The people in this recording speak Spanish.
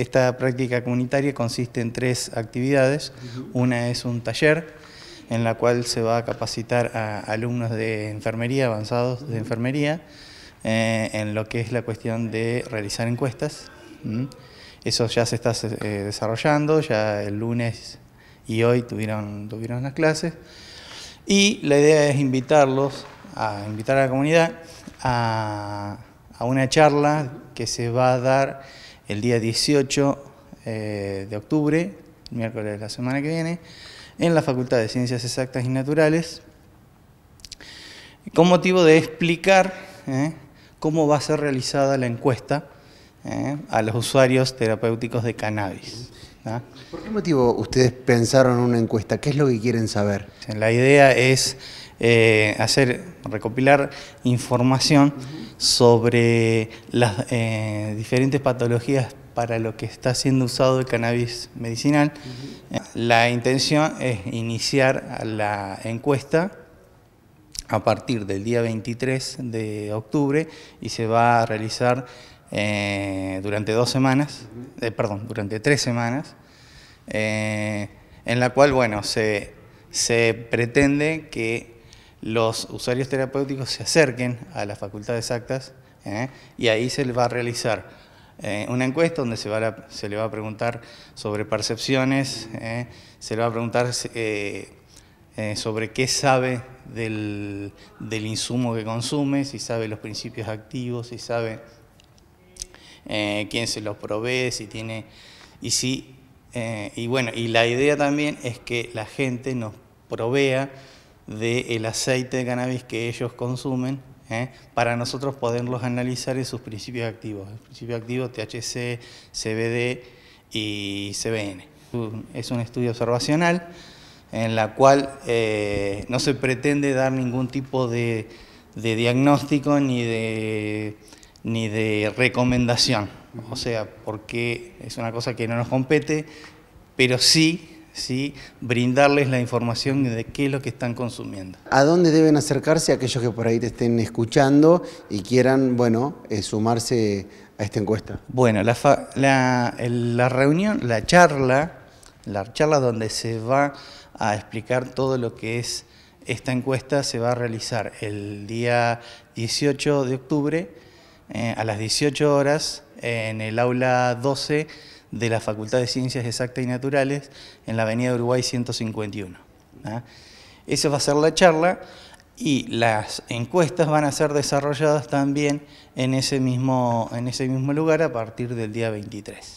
Esta práctica comunitaria consiste en tres actividades. Una es un taller en la cual se va a capacitar a alumnos de enfermería, avanzados de enfermería, eh, en lo que es la cuestión de realizar encuestas. Eso ya se está eh, desarrollando, ya el lunes y hoy tuvieron, tuvieron las clases. Y la idea es invitarlos, a invitar a la comunidad a una charla que se va a dar el día 18 eh, de octubre, miércoles de la semana que viene, en la Facultad de Ciencias Exactas y Naturales, con motivo de explicar eh, cómo va a ser realizada la encuesta eh, a los usuarios terapéuticos de cannabis. ¿Por qué motivo ustedes pensaron una encuesta? ¿Qué es lo que quieren saber? La idea es eh, hacer, recopilar información sobre las eh, diferentes patologías para lo que está siendo usado el cannabis medicinal. La intención es iniciar la encuesta a partir del día 23 de octubre y se va a realizar eh, durante dos semanas, perdón, durante tres semanas, en la cual, bueno, se, se pretende que los usuarios terapéuticos se acerquen a las facultades actas ¿eh? y ahí se les va a realizar eh, una encuesta donde se, le va a preguntar sobre percepciones, ¿eh? se le va a preguntar sobre qué sabe del, insumo que consume, si sabe los principios activos, si sabe quién se los provee, si tiene... Y, si, y bueno, y la idea también es que la gente nos provea del el aceite de cannabis que ellos consumen ¿eh? para nosotros poderlos analizar en sus principios activos. El principio activo THC, CBD y CBN. Es un estudio observacional en la cual eh, no se pretende dar ningún tipo de, de diagnóstico ni de, ni de recomendación. O sea, porque es una cosa que no nos compete, pero sí ¿sí? brindarles la información de qué es lo que están consumiendo. ¿A dónde deben acercarse aquellos que por ahí te estén escuchando y quieran bueno, eh, sumarse a esta encuesta? Bueno, la, la, reunión, la charla, la charla donde se va a explicar todo lo que es esta encuesta se va a realizar el día 18 de octubre eh, a las 18 horas en el aula 12 de la Facultad de Ciencias Exactas y Naturales en la Avenida Uruguay 151. Esa va a ser la charla y las encuestas van a ser desarrolladas también en ese mismo, en ese mismo lugar a partir del día 23.